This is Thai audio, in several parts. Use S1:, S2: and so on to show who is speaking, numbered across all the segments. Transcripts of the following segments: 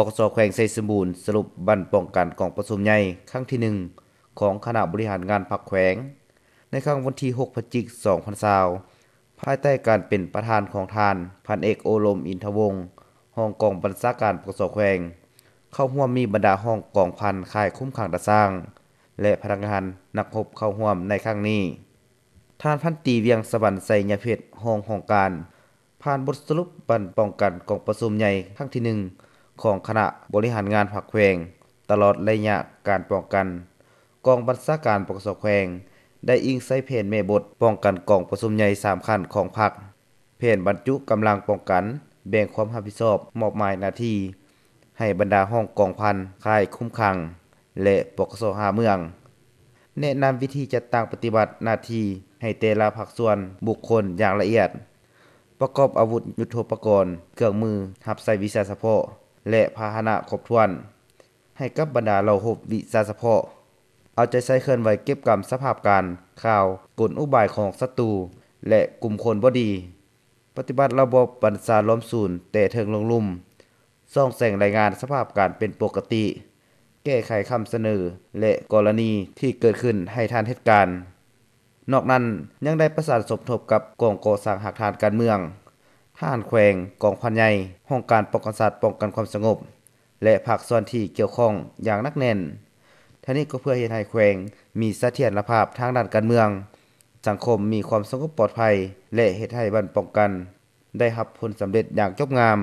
S1: ปกสแขวงไซสมบูรณ์สรุปบันป้องกันกองประสมใหญ่ครั้งที่หนึ่ง ของคณะบริหารงานพักแขวง ในครั้งวันที่6พฤศจิกายน2020ภายใต้การเป็นประธานของทานพันเอกโอลมอินทวงศ์ห้องกองบรรษาการปกสแขวง เข้าห่วมมีบรรดาห้องกองพันค่ายคุ้มขังตะสร้าง และพนักงานนักพบเข้าห่วมในครั้งนี้ท่านพันตีเวียงสวรรค์ไสยเพชรห้องห้องการ ผ่านบทสรุปบันป้องกันกองประชุมใหญ่ครั้งที่หนึ่งของคณะบริหารงานผักแขวง ตลอดระยะการป้องกัน กองบัญชาการปกสแควง ได้อิงใส้เพนเมบทป้องกันกองประสุมใหญ่3ขั้นของพักเพนบรรจุกำลังป้องกัน แบ่งความรับผิดชอบมอบหมายหน้าที่ ให้บรรดาห้องกองพันค่ายคุ้มคังและปกสหาเมือง แนะนำวิธีจัดตั้งปฏิบัติหน้าที่ให้แต่ละภาคส่วนบุคคลอย่างละเอียด ประกอบอาวุธยุโทโธปกรณ์เครื่องมือหับใส่วิชาเฉพาะและพาหนะครบถ้วน ให้กับบรรดาเหล่าหบวิสาสะพาะ เอาใจใส่เคลื่อนไหวเก็บกรรมสภาพการข่าวกลอุบายของศัตรูและกลุ่มคนบอดี ปฏิบัติระบบบัญษาล้อมศูนย์ แต่เถิงลงลุ่มซ่องแสงรายงานสภาพการเป็นปกติ แก้ไขคำเสนอและกรณีที่เกิดขึ้นให้ทันเหตุการณ์ นอกนั้นยังได้ประสานสมทบกับกองโกสังหักฐานการเมืองทหารแขวงกองพันใหญ่ห้องการป้องกันสัตว์ป้องกันความสงบ และภาคส่วนที่เกี่ยวข้องอย่างนักแน่นท่านี้ก็เพื่อให้ไทยแขวงมีเสถียรภาพทางด้านการเมือง สังคมมีความสงบปลอดภัยและเหตุให้บรรนป้องกัน ได้รับผลสำเร็จอย่างจบงาม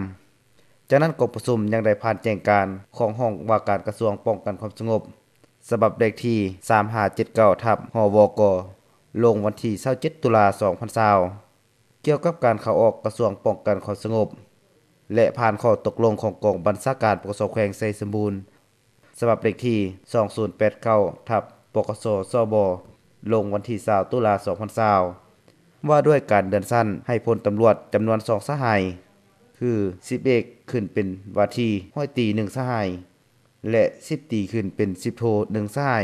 S1: จากนั้นกบประชุมยังได้ผ่านแจ้งการของห้องว่าการกระทรวงป้องกันความสงบฉบับเลขที่3579ทับหวกลงวันที่27ตุลา2020เกี่ยวกับการเข้าออกกระทรวงป้องกันความสงบ และผ่านข้อตกลงของกองบัญชาการปกสแขวงไซสมบูรณ์ฉบับเลขที่2089ทับปกสสบลงวันที่20ตุลา2020ว่าด้วยการเดินสั้นให้พลตำรวจจำนวนสองสหายคือสิบเอกขึ้นเป็นวาทีห้อยตีหนึ่งสหายและสิบตีขึ้นเป็นสิบโทหนึ่งสหาย